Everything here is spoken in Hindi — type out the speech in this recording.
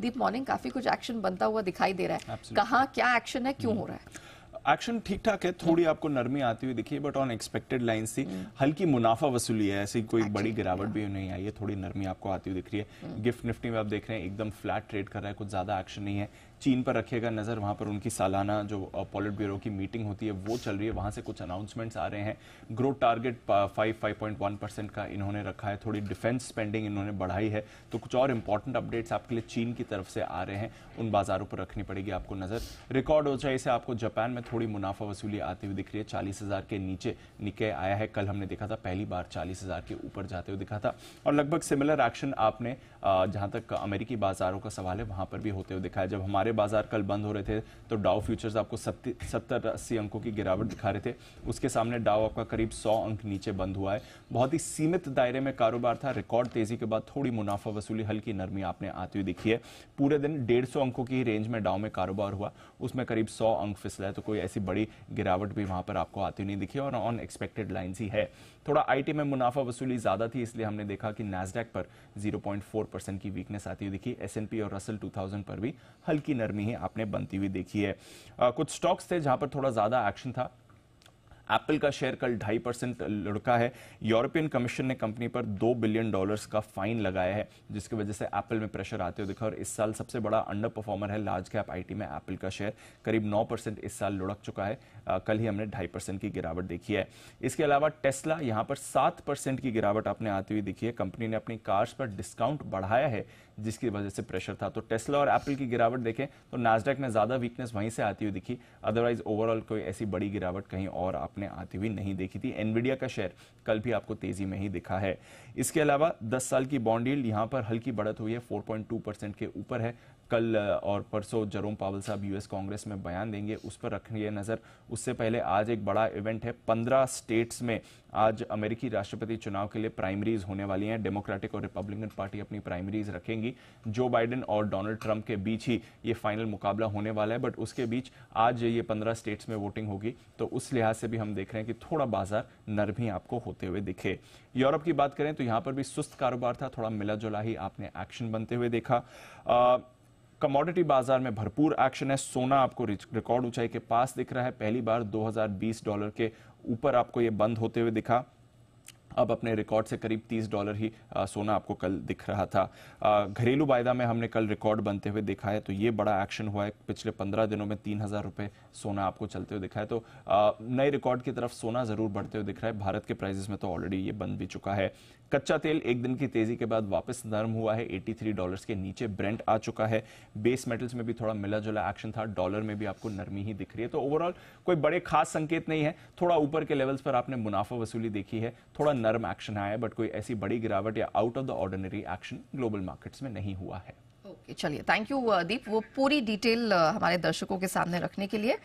दीप मॉर्निंग काफी कुछ एक्शन बनता हुआ दिखाई दे रहा है कहा क्या एक्शन है क्यों हो रहा है एक्शन ठीक ठाक है थोड़ी आपको नरमी आती हुई दिखी बट ऑन एक्सपेक्टेड लाइन थी हल्की मुनाफा वसूली है ऐसी कोई बड़ी गिरावट भी नहीं आई है थोड़ी नरमी आपको आती हुई दिख रही है गिफ्ट हम्म। निफ्टी में आप देख रहे हैं एकदम फ्लैट ट्रेड कर रहा है कुछ ज्यादा एक्शन नहीं है चीन पर रखेगा नज़र वहाँ पर उनकी सालाना जो पॉलिट ब्यूरो की मीटिंग होती है वो चल रही है वहाँ से कुछ अनाउंसमेंट्स आ रहे हैं growth target five five point one percent का इन्होंने रखा है थोड़ी डिफेंस स्पेंडिंग इन्होंने बढ़ाई है तो कुछ और इंपॉर्टेंट अपडेट्स आपके लिए चीन की तरफ से आ रहे हैं उन बाज़ारों पर रखनी पड़ेगी आपको नज़र रिकॉर्ड ऊंचाई से आपको जापान में थोड़ी मुनाफा वसूली आती हुई दिख रही है चालीस के नीचे निके आया है कल हमने देखा था पहली बार चालीस के ऊपर जाते हुए दिखा था और लगभग सिमिलर एक्शन आपने जहाँ तक अमेरिकी बाज़ारों का सवाल है वहाँ पर भी होते हुए दिखा है जब हमारे सारे बाजार कल बंद हो रहे थे तो डाउ फ्यूचर्स आपको सत्तर अस्सी अंकों की गिरावट दिखा रहे थे उसके सामने डाउ आपका करीब सौ अंक नीचे बंद हुआ है बहुत ही सीमित दायरे में कारोबार था रिकॉर्ड तेजी के बाद थोड़ी मुनाफा वसूली हल्की नरमी आपने आती हुई दिखी है पूरे दिन डेढ़ अंकों की रेंज में डाउ में कारोबार हुआ उसमें करीब सौ अंक फिसला है तो कोई ऐसी बड़ी गिरावट भी वहां पर आपको आती हुई नहीं दिखी और ऑन एक्सपेक्टेड लाइन ही है थोड़ा आईटी में मुनाफा वसूली ज़्यादा थी इसलिए हमने देखा कि नैसडेक पर 0.4 परसेंट की वीकनेस आती हुई दिखी एसएनपी और रसल 2000 पर भी हल्की नरमी ही आपने बनती हुई देखी है कुछ स्टॉक्स थे जहां पर थोड़ा ज्यादा एक्शन था एप्पल का शेयर कल ढाई परसेंट लुढ़का है यूरोपियन कमीशन ने कंपनी पर दो बिलियन डॉलर्स का फाइन लगाया है जिसकी वजह से एप्पल में प्रेशर आते हुए दिखा और इस साल सबसे बड़ा अंडर परफॉर्मर है लार्ज कैप आईटी में एप्पल का शेयर करीब नौ परसेंट इस साल लुढ़क चुका है आ, कल ही हमने ढाई परसेंट की गिरावट देखी है इसके अलावा टेस्ला यहाँ पर सात परसेंट की गिरावट आपने आती हुई दिखी है कंपनी ने अपनी कार्स पर डिस्काउंट बढ़ाया है जिसकी वजह से प्रेशर था तो टेस्ला और एप्पल की गिरावट देखें तो नाजडेक में ज़्यादा वीकनेस वहीं से आती हुई दिखी अदरवाइज ओवरऑल कोई ऐसी बड़ी गिरावट कहीं और आप आपने आती हुई नहीं देखी थी एनविडिया का शेयर कल भी आपको तेजी में ही दिखा है इसके अलावा 10 साल की बॉन्ड यील्ड यहां पर हल्की बढ़त हुई है 4.2 परसेंट के ऊपर है कल और परसों जरोम पावल साहब यूएस कांग्रेस में बयान देंगे उस पर रखिए नज़र उससे पहले आज एक बड़ा इवेंट है पंद्रह स्टेट्स में आज अमेरिकी राष्ट्रपति चुनाव के लिए प्राइमरीज होने वाली हैं डेमोक्रेटिक और रिपब्लिकन पार्टी अपनी प्राइमरीज रखेंगी जो बाइडेन और डोनाल्ड ट्रंप के बीच ही ये फाइनल मुकाबला होने वाला है बट उसके बीच आज ये पंद्रह स्टेट्स में वोटिंग होगी तो उस लिहाज से भी हम देख रहे हैं कि थोड़ा बाजार नरमी आपको होते हुए दिखे यूरोप की बात करें तो यहां पर भी सुस्त कारोबार था थोड़ा मिला जुला ही आपने एक्शन बनते हुए देखा कमोडिटी बाजार में भरपूर एक्शन है सोना आपको रिकॉर्ड ऊंचाई के पास दिख रहा है पहली बार दो डॉलर के ऊपर आपको यह बंद होते हुए दिखा अब अपने रिकॉर्ड से करीब 30 डॉलर ही सोना आपको कल दिख रहा था घरेलू वायदा में हमने कल रिकॉर्ड बनते हुए दिखा है तो ये बड़ा एक्शन हुआ है पिछले पंद्रह दिनों में तीन हज़ार रुपये सोना आपको चलते हुए दिखा है तो नए रिकॉर्ड की तरफ सोना ज़रूर बढ़ते हुए दिख रहा है भारत के प्राइजेस में तो ऑलरेडी ये बन भी चुका है कच्चा तेल एक दिन की तेज़ी के बाद वापस नर्म हुआ है 83 डॉलर्स के नीचे ब्रेंट आ चुका है बेस मेटल्स में भी थोड़ा मिला जुला एक्शन था डॉलर में भी आपको नरमी ही दिख रही है तो ओवरऑल कोई बड़े खास संकेत नहीं है थोड़ा ऊपर के लेवल्स पर आपने मुनाफा वसूली देखी है थोड़ा नर्म एक्शन आया बट कोई ऐसी बड़ी गिरावट या out of the ordinary action global markets में नहीं हुआ है ओके okay, चलिए थैंक यू दीप वो पूरी डिटेल uh, हमारे दर्शकों के सामने रखने के लिए